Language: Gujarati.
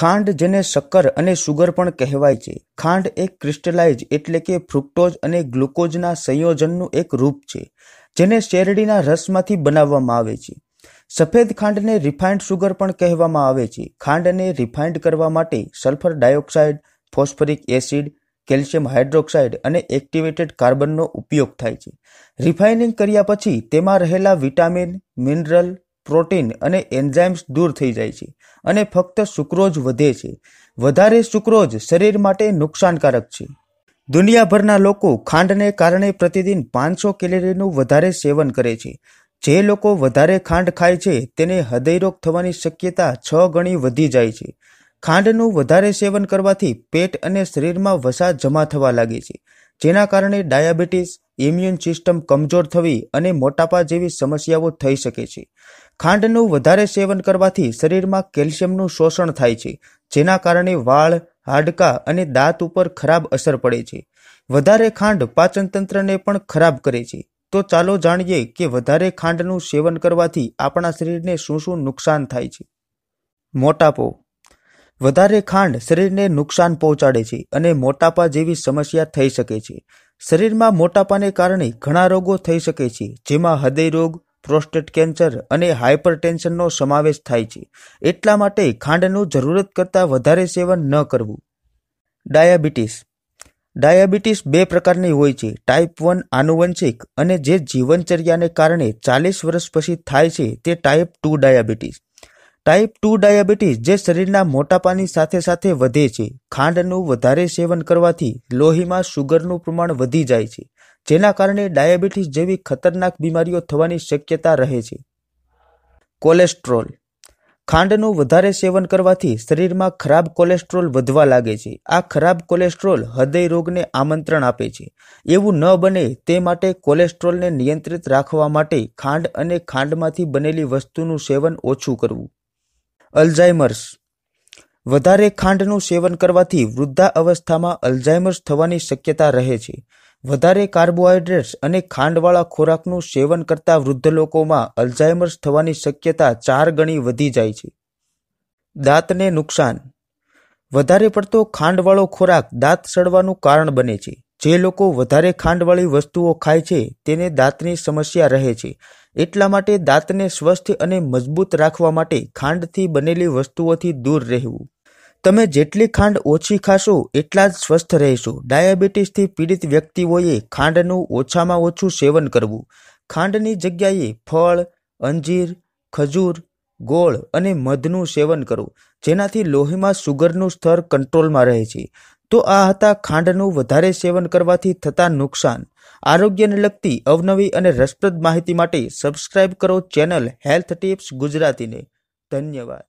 ખાંડ જેને શક્કર અને સુગર પણ કહેવાય છે ખાંડ એ ક્રિસ્ટલાઇઝ એટલે કે ફ્રુક્ટોઝ અને ગ્લુકોઝના સંયોજનનું એક રૂપ છે જેને શેરડીના રસમાંથી બનાવવામાં આવે છે સફેદ ખાંડને રિફાઇન્ડ સુગર પણ કહેવામાં આવે છે ખાંડને રિફાઇન્ડ કરવા માટે sulphur dioxide phosphoric acid calcium hydroxide અને એક્ટિવેટેડ કાર્બનનો ઉપયોગ થાય છે રિફાઇનિંગ કર્યા પછી તેમાં રહેલા વિટામિન મિનરલ પ્રોટીન અને એન્ઝાઇમ્સ દૂર થઈ જાય છે અને ફક્ત સુક્રોજ વધે છે વધારે સુક્રોજ શરીર માટે નુકસાનકારક છે દુનિયાભરના લોકો ખાંડને કારણે પ્રતિદિન પાંચસો કેલેરીનું વધારે સેવન કરે છે જે લોકો વધારે ખાંડ ખાય છે તેને હૃદયરોગ થવાની શક્યતા છ ગણી વધી જાય છે ખાંડનું વધારે સેવન કરવાથી પેટ અને શરીરમાં વસા જમા થવા લાગે છે જેના કારણે ડાયાબિટીસ ઇમ્યુન સિસ્ટમ કમજોર થવી અને મોટાપા જેવી સમસ્યાઓ થઈ શકે છે ખાંડનું વધારે સેવન કરવાથી શરીરમાં કેલ્શિયમનું શોષણ થાય છે જેના કારણે વાળ હાડકાં અને દાંત ઉપર ખરાબ અસર પડે છે વધારે ખાંડ પાચનતંત્રને પણ ખરાબ કરે છે તો ચાલો જાણીએ કે વધારે ખાંડનું સેવન કરવાથી આપણા શરીરને શું શું નુકસાન થાય છે મોટાપો વધારે ખાંડ શરીરને નુકસાન પહોંચાડે છે અને મોટાપા જેવી સમસ્યા થઈ શકે છે શરીરમાં મોટાપાને કારણે ઘણા રોગો થઈ શકે છે જેમાં હૃદય રોગ પ્રોસ્ટેટ કેન્સર અને હાઇપરટેન્શનનો સમાવેશ થાય છે એટલા માટે ખાંડનું જરૂરત કરતાં વધારે સેવન ન કરવું ડાયાબિટીસ ડાયાબિટીસ બે પ્રકારની હોય છે ટાઈપ વન આનુવંશિક અને જે જીવનચર્યાને કારણે ચાલીસ વર્ષ પછી થાય છે તે type two diabetes type two diabetes જે શરીરના મોટાપાની સાથે સાથે વધે છે ખાંડનું વધારે સેવન કરવાથી લોહીમાં શુગરનું પ્રમાણ વધી જાય છે જેના કારણે ડાયાબિટીસ જેવી ખતરનાક બીમારીઓ થવાની શક્યતા રહે છે કોલેસ્ટ્રોલ ખાંડનું વધારે સેવન કરવાથી શરીરમાં ખરાબ કોલેસ્ટ્રોલ વધવા લાગે છે આ ખરાબ કોલેસ્ટ્રોલ હૃદય રોગને આમંત્રણ આપે છે એવું ન બને તે માટે કોલેસ્ટ્રોલને નિયંત્રિત રાખવા માટે ખાંડ અને ખાંડમાંથી બનેલી વસ્તુનું સેવન ઓછું કરવું અલ્ઝાઇમર્સ વધારે ખાંડનું સેવન કરવાથી વૃદ્ધા અવસ્થામાં અલ્ઝાઇમર્સ થવાની શક્યતા રહે છે વધારે કાર્બોહાઈડ્રેટ્સ અને ખાંડવાળા ખોરાકનું સેવન કરતા વૃદ્ધ લોકોમાં અલ્ઝાઇમર્સ થવાની શક્યતા ચાર ગણી વધી જાય છે દાંતને નુકસાન વધારે પડતો ખાંડવાળો ખોરાક દાંત સડવાનું કારણ બને છે જે લોકો વધારે ખાંડવાળી વસ્તુઓ ખાય છે તેને દાંતની સમસ્યા રહે છે એટલા માટે દાંતને સ્વસ્થ અને મજબૂત રાખવા માટે ખાંડથી બનેલી વસ્તુઓથી દૂર રહેવું તમે જેટલી ખાંડ ઓછી ખાશો એટલા જ સ્વસ્થ રહેશો ડાયાબિટીસથી પીડિત વ્યક્તિઓએ ખાંડનું ઓછામાં ઓછું સેવન કરવું ખાંડની જગ્યાએ ફળ અંજીર ખજૂર ગોળ અને મધનું સેવન કરો જેનાથી લોહીમાં સુગરનું સ્તર કંટ્રોલમાં રહે છે તો આ હતા ખાંડનું વધારે સેવન કરવાથી થતા નુકસાન આરોગ્યને લગતી અવનવી અને રસપ્રદ માહિતી માટે સબસ્ક્રાઇબ કરો ચેનલ હેલ્થ ટિપ્સ ગુજરાતીને ધન્યવાદ